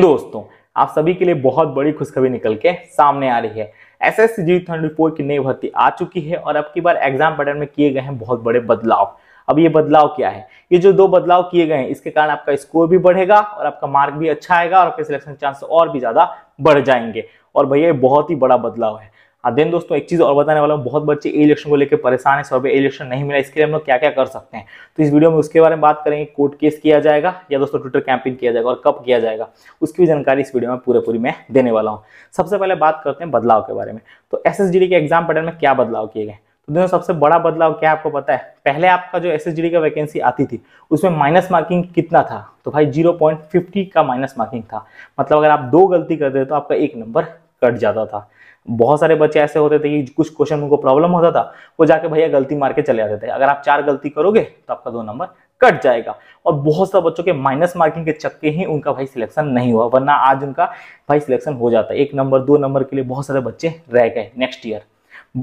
दोस्तों आप सभी के लिए बहुत बड़ी खुशखबरी निकल के सामने आ रही है S S G thirty four की नई भर्ती आ चुकी है और अब की बार एग्जाम पैटर्न में किए गए हैं बहुत बड़े बदलाव अब ये बदलाव क्या है ये जो दो बदलाव किए गए हैं इसके कारण आपका स्कोर भी बढ़ेगा और आपका मार्क भी अच्छा आएगा और आपके सिलेक्शन चांस और भी ज्यादा बढ़ जाएंगे और भैया बहुत ही बड़ा बदलाव है और देन दोस्तों एक चीज और बताने वाला हूँ बहुत बच्चे इलेक्शन को लेकर परेशान है सर इलेक्शन नहीं मिला इसके लिए हम लोग क्या क्या कर सकते हैं तो इस वीडियो में उसके बारे में बात करेंगे कोर्ट केस किया जाएगा या दोस्तों ट्विटर कैंपेन किया जाएगा और कब किया जाएगा उसकी भी जानकारी इस वीडियो में पूरे पूरी मैं देने वाला हूँ सबसे पहले बात करते हैं बदलाव के बारे में तो एस के एग्जाम पैटर्न में क्या बदलाव किए गए तो दोस्तों सबसे बड़ा बदलाव क्या आपको पता है पहले आपका जो एस का वैकेंसी आती थी उसमें माइनस मार्किंग कितना था तो भाई 0.50 का माइनस मार्किंग था मतलब अगर आप दो गलती करते तो आपका एक नंबर कट जाता था बहुत सारे बच्चे ऐसे होते थे कि कुछ क्वेश्चन उनको प्रॉब्लम होता था वो जाके भैया गलती मार के चले जाते थे अगर आप चार गलती करोगे तो आपका दो नंबर कट जाएगा और बहुत सारे बच्चों के माइनस मार्किंग के चक्के ही उनका भाई सिलेक्शन नहीं हुआ वरना आज उनका भाई सिलेक्शन हो जाता एक नंबर दो नंबर के लिए बहुत सारे बच्चे रह गए नेक्स्ट ईयर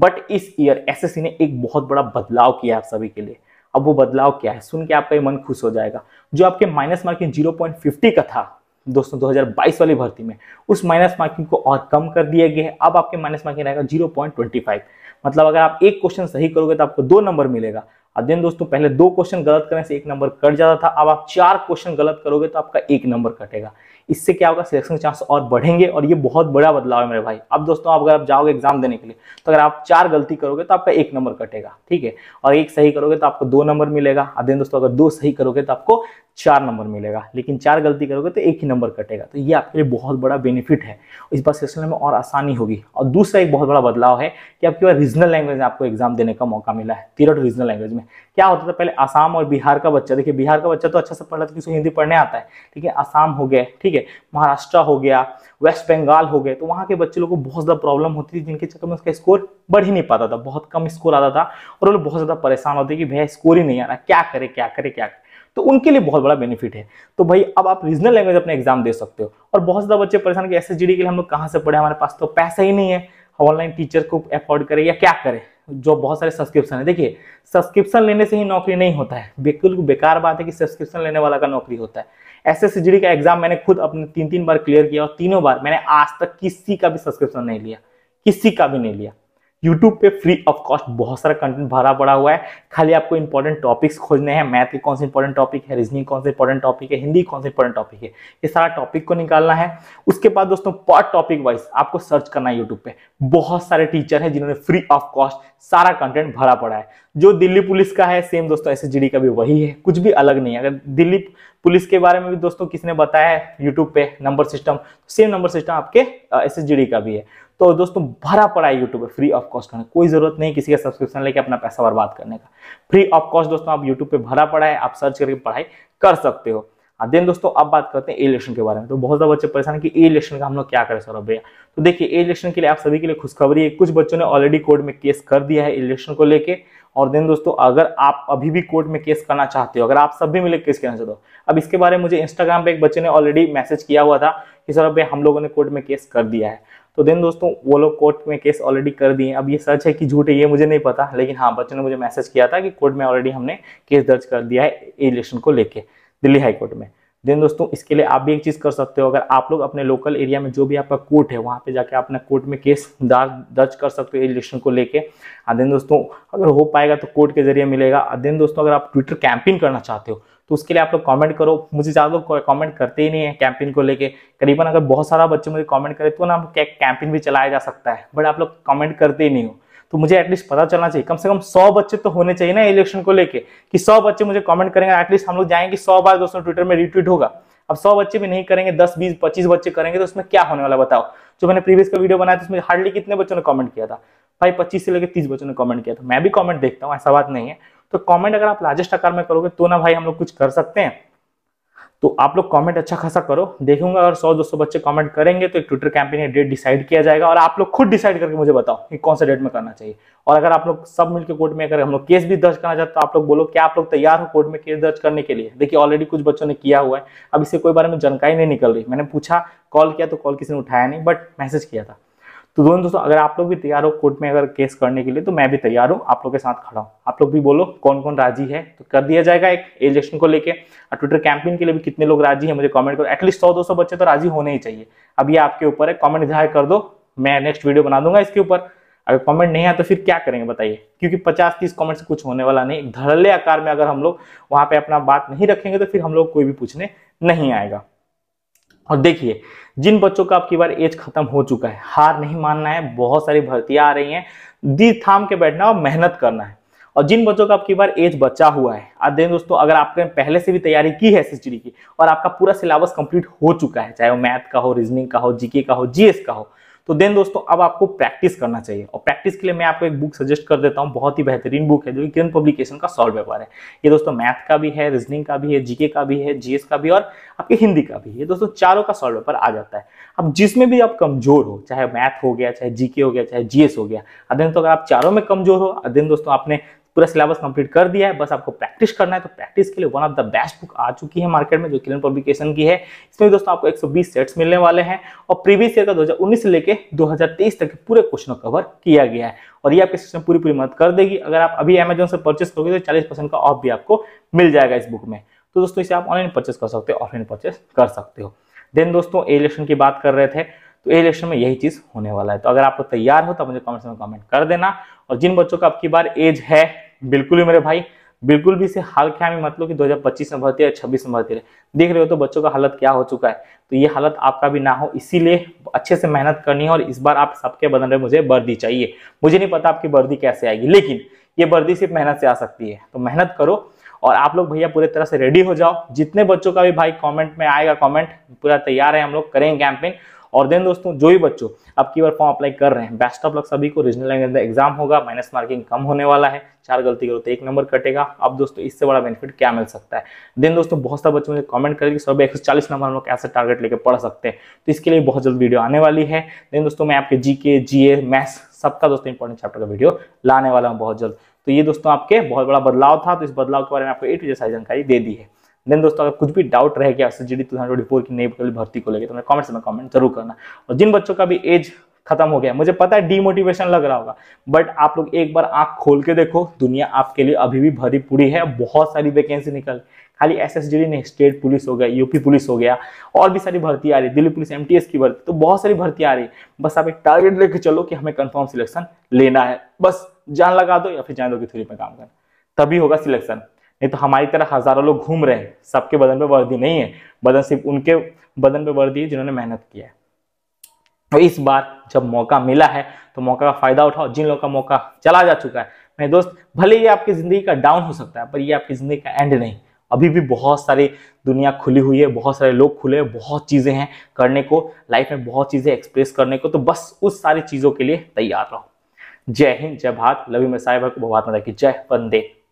बट इस ईयर एस ने एक बहुत बड़ा बदलाव किया आप सभी के लिए अब वो बदलाव क्या है सुन के आपका मन खुश हो जाएगा जो आपके माइनस मार्किंग 0.50 का था दोस्तों 2022 वाली भर्ती में उस माइनस मार्किंग को और कम कर दिया गया है अब आपके माइनस मार्किंग रहेगा 0.25 मतलब अगर आप एक क्वेश्चन सही करोगे तो आपको दो नंबर मिलेगा अध्ययन दोस्तों पहले दो क्वेश्चन गलत करने से एक नंबर कट जाता था अब आप चार क्वेश्चन गलत करोगे तो आपका एक नंबर कटेगा इससे क्या होगा सिलेक्शन चांस और बढ़ेंगे और ये बहुत बड़ा बदलाव है मेरे भाई अब दोस्तों आप अगर आप जाओगे एग्जाम देने के लिए तो अगर आप चार गलती करोगे तो आपका एक नंबर कटेगा ठीक है और एक सही करोगे तो आपको दो नंबर मिलेगा अध्ययन दोस्तों अगर दो सही करोगे तो आपको चार नंबर मिलेगा लेकिन चार गलती करोगे तो एक ही नंबर कटेगा तो ये आपके लिए बहुत बड़ा बेनिफिट है इस बार सिलेक्शन में और आसानी होगी और दूसरा एक बहुत बड़ा बदलाव है कि आपके पास रीजनल लैंग्वेज में आपको एग्जाम देने का मौका मिला है तिरट रीजनल लैंग्वेज में में क्या होता था पहले आसाम और बिहार का बच्चा देखिए बिहार का बच्चा तो अच्छा से पढ़ रहा था किसी हिंदी पढ़ने आता है ठीक है आसाम हो गया ठीक है महाराष्ट्र हो गया वेस्ट बंगाल हो गया तो वहाँ के बच्चे लोग को बहुत ज़्यादा प्रॉब्लम होती थी जिनके चक्कर में उसका स्कोर बढ़ ही नहीं पाता था बहुत कम स्कोर आता था और लोग बहुत ज़्यादा परेशान होते कि भैया स्कोर ही नहीं आ रहा क्या करे क्या करे क्या तो उनके लिए बहुत बड़ा बेनिफिट है तो भाई अब आप रीजनल लैंग्वेज अपने एग्जाम दे सकते हो और बहुत ज़्यादा बच्चे परेशान कि एस के लिए हम लोग कहाँ से पढ़े हमारे पास तो पैसा ही नहीं है ऑनलाइन टीचर को अफोर्ड करें या क्या करें जो बहुत सारे सब्सक्रिप्शन है देखिए सब्सक्रिप्शन लेने से ही नौकरी नहीं होता है बिल्कुल बेकार बात है कि सब्सक्रिप्शन लेने वाला का नौकरी होता है एस एस का एग्जाम मैंने खुद अपने तीन तीन बार क्लियर किया और तीनों बार मैंने आज तक किसी का भी सब्सक्रिप्शन नहीं लिया किसी का भी नहीं लिया यूट्यूब पे फ्री ऑफ कॉस्ट बहुत सारा कंटेंट भरा पड़ा हुआ है खाली आपको इंपॉर्टेंट टॉपिक्स खोजने हैं मैथ के कौन से इंपॉर्टेंट टॉपिक है रीजनिंग कौन से इंपॉर्टेंट टॉपिक है हिंदी कौन से इंपॉर्टेंट टॉपिक है ये सारा टॉपिक को निकालना है उसके बाद दोस्तों पर टॉपिक वाइज आपको सर्च करना है यूट्यूब पे बहुत सारे टीचर है जिन्होंने फ्री ऑफ कॉस्ट सारा कंटेंट भरा पड़ा है जो दिल्ली पुलिस का है सेम दोस्तों एस का भी वही है कुछ भी अलग नहीं है अगर दिल्ली पुलिस के बारे में भी दोस्तों किसने बताया है यूट्यूब पे number system same number system आपके एस का भी है तो दोस्तों भरा पड़ा है यूट्यूब फ्री ऑफ कॉस्ट करना कोई जरूरत नहीं किसी का सब्सक्रिप्शन लेके अपना पैसा बर्बाद करने का फ्री ऑफ कॉस्ट दोस्तों आप यूट्यूब पे भरा पड़ा है आप सर्च करके पढ़ाई कर सकते हो हाँ, देन दोस्तों अब बात करते हैं इलेक्शन के बारे में तो बहुत ज्यादा बच्चे परेशान कि इलेक्शन का हम लोग क्या करें सौरभ भैया तो देखिए ए इलेक्शन के लिए आप सभी के लिए खुशखबरी है कुछ बच्चों ने ऑलरेडी कोर्ट में केस कर दिया है इलेक्शन को लेके और देन दोस्तों अगर आप अभी भी कोर्ट में केस करना चाहते हो अगर आप सभी मिले केस करना चाहते हो अब इसके बारे में मुझे इंस्टाग्राम पे एक बच्चे ने ऑलरेडी मैसेज किया हुआ था कि सौरभ भैया हम लोगों ने कोर्ट में केस कर दिया है तो देन दोस्तों वो लोग कोर्ट में केस ऑलरेडी कर दिए अब ये सच है कि झूठ है ये मुझे नहीं पता लेकिन हाँ बच्चों ने मुझे मैसेज किया था कि कोर्ट में ऑलरेडी हमने केस दर्ज कर दिया है इलेक्शन को लेकर दिल्ली हाईकोर्ट में देन दोस्तों इसके लिए आप भी एक चीज़ कर सकते हो अगर आप लोग अपने लोकल एरिया में जो भी आपका कोर्ट है वहाँ पे जाके अपने कोर्ट में केस दर्ज कर सकते हो इलेक्शन को लेके देन दोस्तों अगर हो पाएगा तो कोर्ट के जरिए मिलेगा देन दोस्तों अगर आप ट्विटर कैंपेन करना चाहते हो तो उसके लिए आप लोग कमेंट करो मुझे ज़्यादा लोग कॉमेंट करते ही नहीं है कैंपेन को लेके करीबन अगर बहुत सारा बच्चे मुझे कमेंट करे तो ना कैंपेन भी चलाया जा सकता है बट आप लोग कमेंट करते ही नहीं हो तो मुझे एटलीस्ट पता चलना चाहिए कम से कम सौ बच्चे तो होने चाहिए ना इलेक्शन को लेके कि सौ बच्चे मुझे कमेंट करेंगे एटलीस्ट हम लोग जाएंगे सौ बार दोस्तों ट्विटर में रिट्वीट होगा अब सौ बच्चे भी नहीं करेंगे दस बीस पच्चीस बच्चे करेंगे तो उसमें क्या होने वाला बताओ जो मैंने प्रीवियस का वीडियो बनाया था उसमें हार्डली कितने बच्चों ने कॉमेंट किया था भाई पच्चीस से लेकर तीस बच्चों ने कॉमेंट किया था मैं भी कॉमेंट देखता हूँ ऐसा बात नहीं है तो कॉमेंट अगर आप लार्जेस्ट आकार में करोगे तो ना भाई हम लोग कुछ कर सकते हैं तो आप लोग कमेंट अच्छा खासा करो देखूंगा अगर 100-200 बच्चे कमेंट करेंगे तो एक ट्विटर कैंपेन का डेट डिसाइड किया जाएगा और आप लोग खुद डिसाइड करके मुझे बताओ कि कौन सा डेट में करना चाहिए और अगर आप लोग सब मिलकर कोर्ट में अगर हम लोग केस भी दर्ज करना चाहते तो आप लोग बोलो क्या आप लोग तैयार हो कोर्ट में केस दर्ज करने के लिए देखिए ऑलरेडी कुछ बच्चों ने किया हुआ है अब इससे कोई बारे में जानकारी नहीं निकल रही मैंने पूछा कॉल किया तो कॉल किसी ने उठाया नहीं बट मैसेज किया था तो दोनों दोस्तों अगर आप लोग भी तैयार हो कोर्ट में अगर केस करने के लिए तो मैं भी तैयार हूँ आप लोग के साथ खड़ा हूँ आप लोग भी बोलो कौन कौन राजी है तो कर दिया जाएगा एक इलेक्शन को लेकर और ट्विटर कैंपेन के लिए भी कितने लोग राजी है मुझे कॉमेंट करो एटलीस्ट सौ दो सौ बच्चे तो राजी होने ही चाहिए अब ये आपके ऊपर है कॉमेंट जाहिर कर दो मैं नेक्स्ट वीडियो बना दूंगा इसके ऊपर अगर कमेंट नहीं आया तो फिर क्या करेंगे बताइए क्योंकि 50-30 कमेंट से कुछ होने वाला नहीं धड़ल्ले आकार में अगर हम लोग वहां पे अपना बात नहीं रखेंगे तो फिर हम लोग कोई भी पूछने नहीं आएगा और देखिए जिन बच्चों का आपकी बार एज खत्म हो चुका है हार नहीं मानना है बहुत सारी भर्तियां आ रही हैं दी थाम के बैठना और मेहनत करना है और जिन बच्चों का आपकी बार एज बचा हुआ है आज दें दोस्तों अगर आपने पहले से भी तैयारी की है एस की और आपका पूरा सिलेबस कंप्लीट हो चुका है चाहे वो मैथ का हो रीजनिंग का हो जीके का हो जीएस का हो तो देन दोस्तों अब आपको प्रैक्टिस करना चाहिए और प्रैक्टिस के लिए मैं आपको एक बुक सजेस्ट कर देता हूँ बहुत ही बेहतरीन बुक है जो कि किरण पब्लिकेशन का सॉल्व पेपर है ये दोस्तों मैथ का भी है रीजनिंग का भी है जीके का भी है जीएस का भी और आपके हिंदी का भी ये दोस्तों चारों का सॉल्व पेपर आ जाता है अब जिसमें भी आप कमजोर हो चाहे मैथ हो गया चाहे जीके हो गया चाहे जीएस हो गया अध्ययन तो अगर आप चारों में कमजोर हो अध्ययन दोस्तों आपने पूरा सिलेबस कंप्लीट कर दिया है बस आपको प्रैक्टिस करना है तो प्रैक्टिस के लिए one of the best book आ चुकी है मार्केट में जो किरण पब्लिकेशन की है इसमें दोस्तों आपको 120 सेट्स मिलने वाले हैं और प्रीवियस ईयर का 2019 से लेकर 2023 तक के पूरे क्वेश्चन कवर किया गया है और ये आपके सिस्टम पूरी पूरी मदद कर देगी अगर आप अभी अमेजोन से परचेस करोगे तो चालीस का ऑफ भी आपको मिल जाएगा इस बुक में तो दोस्तों इसे आप ऑनलाइन परचेस कर सकते हो ऑफलाइन परचेस कर सकते हो देन दोस्तों ए इलेक्शन की बात कर रहे थे तो ए इलेक्शन में यही चीज़ होने वाला है तो अगर आपको तैयार हो तो मुझे कमेंट में कमेंट कर देना और जिन बच्चों का आपकी बार एज है बिल्कुल भी मेरे भाई बिल्कुल भी इसे हाल क्या में मतलब कि 2025 में भर्ती है छब्बीस में भर्ती है देख रहे हो तो बच्चों का हालत क्या हो चुका है तो ये हालत आपका भी ना हो इसीलिए अच्छे से मेहनत करनी है और इस बार आप सबके बदन में मुझे वर्दी चाहिए मुझे नहीं पता आपकी वर्दी कैसे आएगी लेकिन ये वर्दी सिर्फ मेहनत से आ सकती है तो मेहनत करो और आप लोग भैया पूरे तरह से रेडी हो जाओ जितने बच्चों का भी भाई कमेंट में आएगा कमेंट पूरा तैयार है हम लोग करेंगे कैंपेन और देन दोस्तों जो भी बच्चों अब की बार फॉर्म अप्लाई कर रहे हैं बेस्ट ऑफ लक सभी को रीजनल लैंग्वेज एग्जाम होगा माइनस मार्किंग कम होने वाला है चार गलती करो तो एक नंबर कटेगा अब दोस्तों इससे बड़ा बेनिफिट क्या मिल सकता है देन दोस्तों बहुत सारे बच्चों ने कमेंट करके सब एक नंबर हम लोग कैसे टारगेट लेकर पढ़ सकते हैं तो इसके लिए बहुत जल्द वीडियो आने वाली है देन दोस्तों मैं आपके जी के जी ए मैथ्स सबका दोस्तों इंपॉर्टेंट चैप्टर का वीडियो लाने वाला हूँ बहुत जल्द तो ये दोस्तों आपके बहुत बड़ा बदलाव था तो इस बदलाव के बारे में आपको ए टू जैसा जानकारी दे दी है देन दोस्तों अगर कुछ भी डाउट रह गया G D two thousand twenty four की नई भर्ती को लेकर तो मैं कमेंट्स में कमेंट जरूर करना और जिन बच्चों का भी एज खत्म हो गया मुझे पता है डीमोटिवेशन लग रहा होगा बट आप लोग एक बार आंख खोल के देखो दुनिया आपके लिए अभी भी भरी पूरी है बहुत सारी वैकेंसी निकल खाली एस एस नहीं स्टेट पुलिस हो गया यूपी पुलिस हो गया और भी सारी भर्ती आ रही दिल्ली पुलिस एम की भर्ती तो बहुत सारी भर्ती आ रही है बस आप एक टारगेट लेके चलो कि हमें कन्फर्म सिलेक्शन लेना है बस जान लगा दो या फिर जान दो कि थ्री में काम करना तभी होगा सिलेक्शन नहीं तो हमारी तरह हजारों लोग घूम रहे हैं सबके बदन पे वर्दी नहीं है बदन सिर्फ उनके बदन पे वर्दी है जिन्होंने मेहनत किया है तो इस बार जब मौका मिला है तो मौका का फायदा उठाओ जिन लोगों का मौका चला जा चुका है मेरे दोस्त भले ही आपकी जिंदगी का डाउन हो सकता है पर ये आपकी जिंदगी का एंड नहीं अभी भी बहुत सारी दुनिया खुली हुई है बहुत सारे लोग खुले हैं बहुत चीज़ें हैं करने को लाइफ में बहुत चीज़ें एक्सप्रेस करने को तो बस उस सारी चीज़ों के लिए तैयार रहो जय हिंद जय भारत लवी में साहिब को भगवान माता की जय वंदे